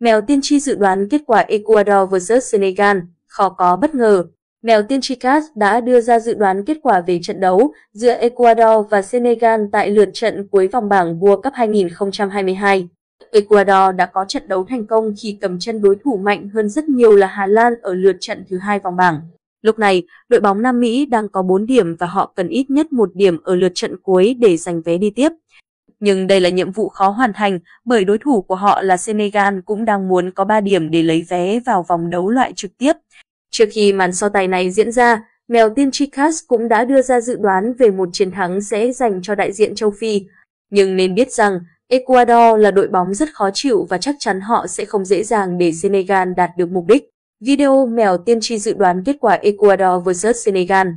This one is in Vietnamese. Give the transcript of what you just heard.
Mèo tiên tri dự đoán kết quả Ecuador vs Senegal, khó có bất ngờ. Mèo tiên tri Cat đã đưa ra dự đoán kết quả về trận đấu giữa Ecuador và Senegal tại lượt trận cuối vòng bảng World Cup 2022. Ecuador đã có trận đấu thành công khi cầm chân đối thủ mạnh hơn rất nhiều là Hà Lan ở lượt trận thứ hai vòng bảng. Lúc này, đội bóng Nam Mỹ đang có 4 điểm và họ cần ít nhất một điểm ở lượt trận cuối để giành vé đi tiếp nhưng đây là nhiệm vụ khó hoàn thành bởi đối thủ của họ là Senegal cũng đang muốn có 3 điểm để lấy vé vào vòng đấu loại trực tiếp. Trước khi màn so tài này diễn ra, mèo tiên tri Chikas cũng đã đưa ra dự đoán về một chiến thắng sẽ dành cho đại diện châu Phi. Nhưng nên biết rằng, Ecuador là đội bóng rất khó chịu và chắc chắn họ sẽ không dễ dàng để Senegal đạt được mục đích. Video mèo tiên tri dự đoán kết quả Ecuador vs Senegal